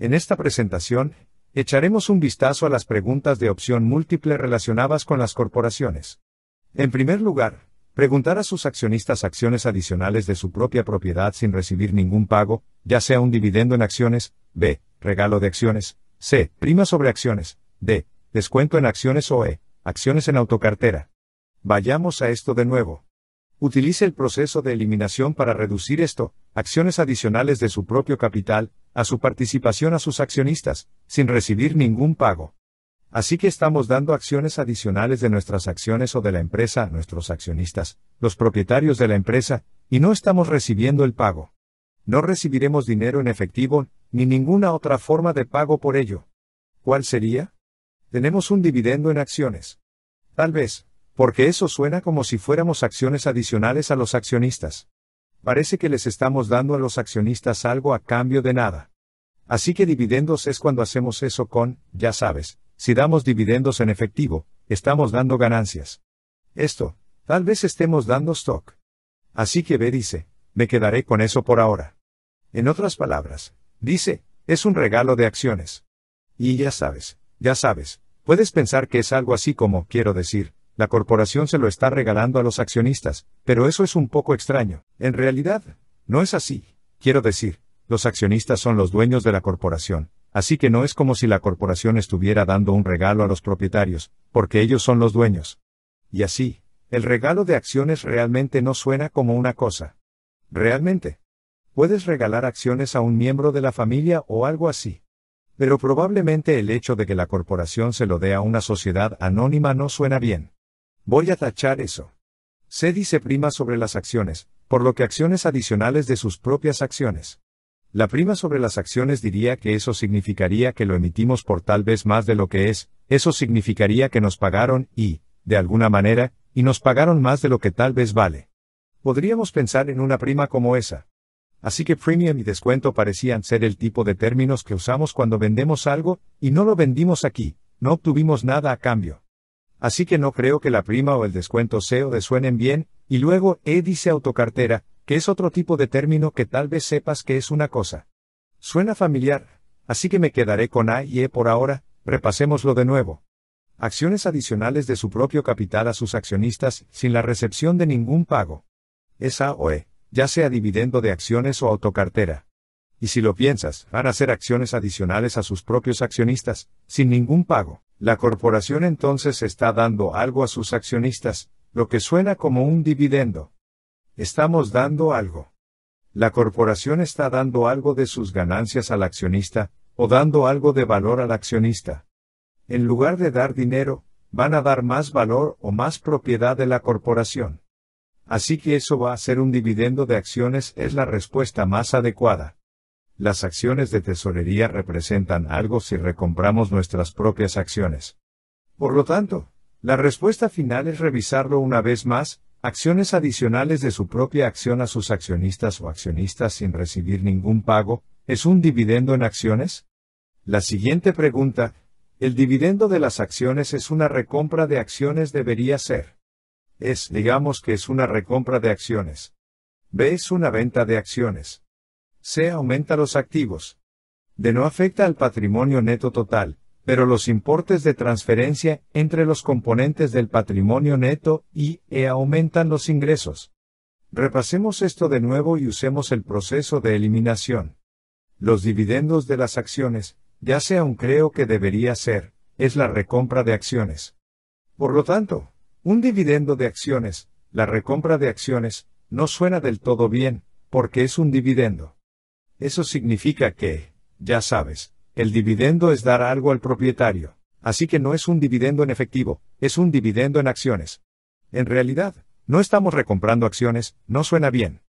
En esta presentación, echaremos un vistazo a las preguntas de opción múltiple relacionadas con las corporaciones. En primer lugar, preguntar a sus accionistas acciones adicionales de su propia propiedad sin recibir ningún pago, ya sea un dividendo en acciones, b, regalo de acciones, c, prima sobre acciones, d, descuento en acciones o e, acciones en autocartera. Vayamos a esto de nuevo. Utilice el proceso de eliminación para reducir esto, acciones adicionales de su propio capital, a su participación a sus accionistas, sin recibir ningún pago. Así que estamos dando acciones adicionales de nuestras acciones o de la empresa a nuestros accionistas, los propietarios de la empresa, y no estamos recibiendo el pago. No recibiremos dinero en efectivo, ni ninguna otra forma de pago por ello. ¿Cuál sería? Tenemos un dividendo en acciones. Tal vez, porque eso suena como si fuéramos acciones adicionales a los accionistas. Parece que les estamos dando a los accionistas algo a cambio de nada. Así que dividendos es cuando hacemos eso con, ya sabes, si damos dividendos en efectivo, estamos dando ganancias. Esto, tal vez estemos dando stock. Así que B dice, me quedaré con eso por ahora. En otras palabras, dice, es un regalo de acciones. Y ya sabes, ya sabes, puedes pensar que es algo así como, quiero decir, la corporación se lo está regalando a los accionistas, pero eso es un poco extraño. En realidad, no es así, quiero decir, los accionistas son los dueños de la corporación, así que no es como si la corporación estuviera dando un regalo a los propietarios, porque ellos son los dueños. Y así, el regalo de acciones realmente no suena como una cosa. Realmente. Puedes regalar acciones a un miembro de la familia o algo así. Pero probablemente el hecho de que la corporación se lo dé a una sociedad anónima no suena bien. Voy a tachar eso. Se dice prima sobre las acciones, por lo que acciones adicionales de sus propias acciones. La prima sobre las acciones diría que eso significaría que lo emitimos por tal vez más de lo que es, eso significaría que nos pagaron y, de alguna manera, y nos pagaron más de lo que tal vez vale. Podríamos pensar en una prima como esa. Así que premium y descuento parecían ser el tipo de términos que usamos cuando vendemos algo, y no lo vendimos aquí, no obtuvimos nada a cambio. Así que no creo que la prima o el descuento SEO de suenen bien, y luego E dice autocartera, que es otro tipo de término que tal vez sepas que es una cosa. Suena familiar, así que me quedaré con A y E por ahora, repasémoslo de nuevo. Acciones adicionales de su propio capital a sus accionistas sin la recepción de ningún pago. Es A o E, ya sea dividendo de acciones o autocartera. Y si lo piensas, van a ser acciones adicionales a sus propios accionistas, sin ningún pago. La corporación entonces está dando algo a sus accionistas, lo que suena como un dividendo. Estamos dando algo. La corporación está dando algo de sus ganancias al accionista, o dando algo de valor al accionista. En lugar de dar dinero, van a dar más valor o más propiedad de la corporación. Así que eso va a ser un dividendo de acciones es la respuesta más adecuada. Las acciones de tesorería representan algo si recompramos nuestras propias acciones. Por lo tanto, la respuesta final es revisarlo una vez más, acciones adicionales de su propia acción a sus accionistas o accionistas sin recibir ningún pago, ¿es un dividendo en acciones? La siguiente pregunta, ¿el dividendo de las acciones es una recompra de acciones debería ser? Es, digamos que es una recompra de acciones. B es una venta de acciones. C aumenta los activos. D no afecta al patrimonio neto total pero los importes de transferencia entre los componentes del patrimonio neto y E aumentan los ingresos. Repasemos esto de nuevo y usemos el proceso de eliminación. Los dividendos de las acciones, ya sea un creo que debería ser, es la recompra de acciones. Por lo tanto, un dividendo de acciones, la recompra de acciones, no suena del todo bien, porque es un dividendo. Eso significa que, ya sabes, el dividendo es dar algo al propietario. Así que no es un dividendo en efectivo, es un dividendo en acciones. En realidad, no estamos recomprando acciones, no suena bien.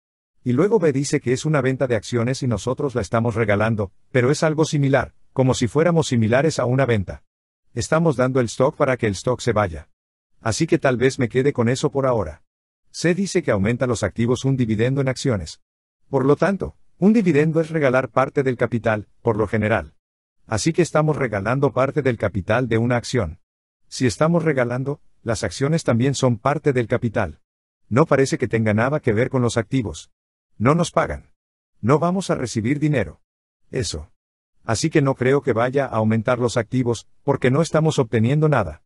Y luego B dice que es una venta de acciones y nosotros la estamos regalando, pero es algo similar, como si fuéramos similares a una venta. Estamos dando el stock para que el stock se vaya. Así que tal vez me quede con eso por ahora. C dice que aumenta los activos un dividendo en acciones. Por lo tanto, un dividendo es regalar parte del capital, por lo general. Así que estamos regalando parte del capital de una acción. Si estamos regalando, las acciones también son parte del capital. No parece que tenga nada que ver con los activos. No nos pagan. No vamos a recibir dinero. Eso. Así que no creo que vaya a aumentar los activos, porque no estamos obteniendo nada.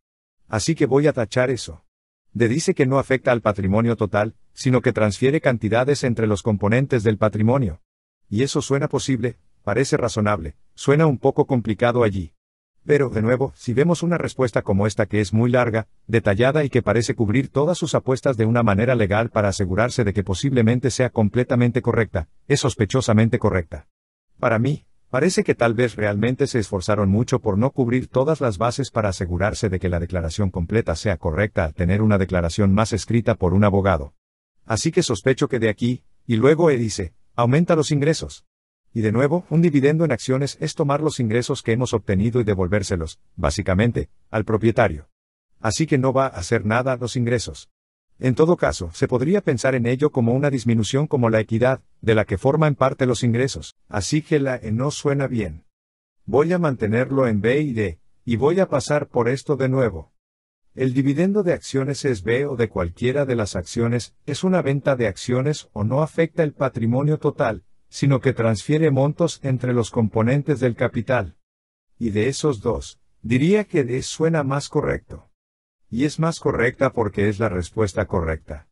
Así que voy a tachar eso. De dice que no afecta al patrimonio total, sino que transfiere cantidades entre los componentes del patrimonio. Y eso suena posible, parece razonable, suena un poco complicado allí. Pero, de nuevo, si vemos una respuesta como esta que es muy larga, detallada y que parece cubrir todas sus apuestas de una manera legal para asegurarse de que posiblemente sea completamente correcta, es sospechosamente correcta. Para mí, parece que tal vez realmente se esforzaron mucho por no cubrir todas las bases para asegurarse de que la declaración completa sea correcta al tener una declaración más escrita por un abogado. Así que sospecho que de aquí, y luego él dice, aumenta los ingresos. Y de nuevo, un dividendo en acciones es tomar los ingresos que hemos obtenido y devolvérselos, básicamente, al propietario. Así que no va a hacer nada los ingresos. En todo caso, se podría pensar en ello como una disminución como la equidad, de la que forman parte los ingresos, así que la E no suena bien. Voy a mantenerlo en B y D, y voy a pasar por esto de nuevo. El dividendo de acciones es B o de cualquiera de las acciones, es una venta de acciones o no afecta el patrimonio total, sino que transfiere montos entre los componentes del capital. Y de esos dos, diría que D suena más correcto. Y es más correcta porque es la respuesta correcta.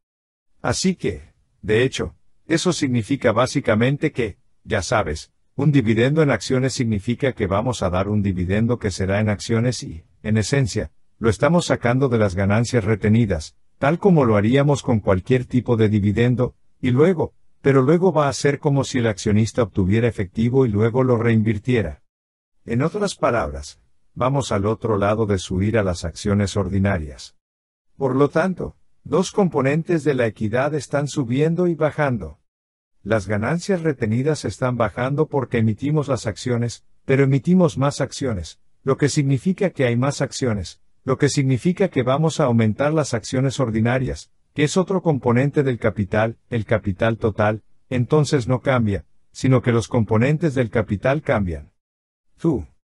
Así que, de hecho, eso significa básicamente que, ya sabes, un dividendo en acciones significa que vamos a dar un dividendo que será en acciones y, en esencia, lo estamos sacando de las ganancias retenidas, tal como lo haríamos con cualquier tipo de dividendo, y luego, pero luego va a ser como si el accionista obtuviera efectivo y luego lo reinvirtiera. En otras palabras, vamos al otro lado de subir a las acciones ordinarias. Por lo tanto, dos componentes de la equidad están subiendo y bajando. Las ganancias retenidas están bajando porque emitimos las acciones, pero emitimos más acciones, lo que significa que hay más acciones, lo que significa que vamos a aumentar las acciones ordinarias, que es otro componente del capital, el capital total, entonces no cambia, sino que los componentes del capital cambian.